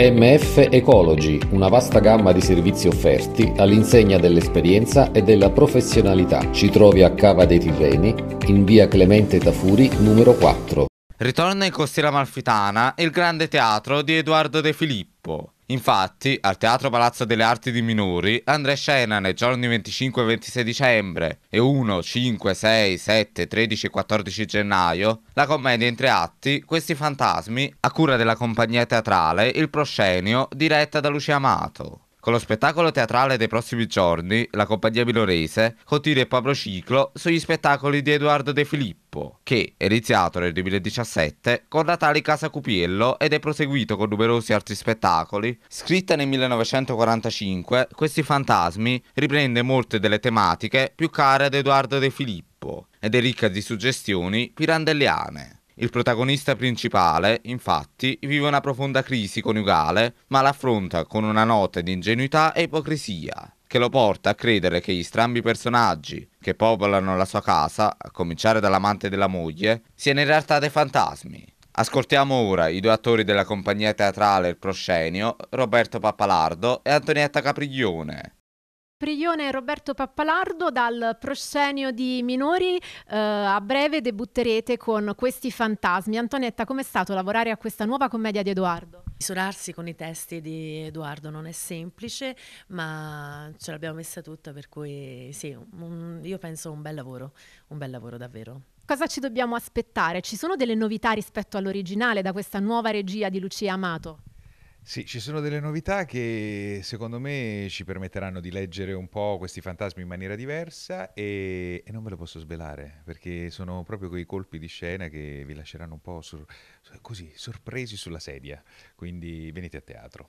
MF Ecology, una vasta gamma di servizi offerti all'insegna dell'esperienza e della professionalità. Ci trovi a Cava dei Tirreni, in via Clemente Tafuri, numero 4. Ritorna in costiera malfitana il grande teatro di Edoardo De Filippi gruppo. Infatti, al Teatro Palazzo delle Arti di Minori andrà in scena nei giorni 25 e 26 dicembre e 1, 5, 6, 7, 13 e 14 gennaio la commedia in tre atti Questi fantasmi a cura della compagnia teatrale Il Proscenio diretta da Lucia Amato. Con lo spettacolo teatrale dei prossimi giorni, la compagnia milorese continua il proprio ciclo sugli spettacoli di Edoardo De Filippo, che è iniziato nel 2017 con Natale Casa Cupiello ed è proseguito con numerosi altri spettacoli. Scritta nel 1945, Questi fantasmi riprende molte delle tematiche più care ad Edoardo De Filippo ed è ricca di suggestioni pirandelliane. Il protagonista principale, infatti, vive una profonda crisi coniugale, ma l'affronta con una nota di ingenuità e ipocrisia, che lo porta a credere che gli strambi personaggi che popolano la sua casa, a cominciare dall'amante della moglie, siano in realtà dei fantasmi. Ascoltiamo ora i due attori della compagnia teatrale Il Proscenio, Roberto Pappalardo e Antonietta Capriglione, Priglione e Roberto Pappalardo dal proscenio di minori eh, a breve debutterete con questi fantasmi. Antonetta, com'è stato lavorare a questa nuova commedia di Edoardo? Misurarsi con i testi di Edoardo non è semplice, ma ce l'abbiamo messa tutta, per cui sì, un, io penso un bel lavoro, un bel lavoro davvero. Cosa ci dobbiamo aspettare? Ci sono delle novità rispetto all'originale da questa nuova regia di Lucia Amato? Sì, ci sono delle novità che secondo me ci permetteranno di leggere un po' questi fantasmi in maniera diversa e, e non ve lo posso svelare perché sono proprio quei colpi di scena che vi lasceranno un po' sor- così sorpresi sulla sedia. Quindi venite a teatro.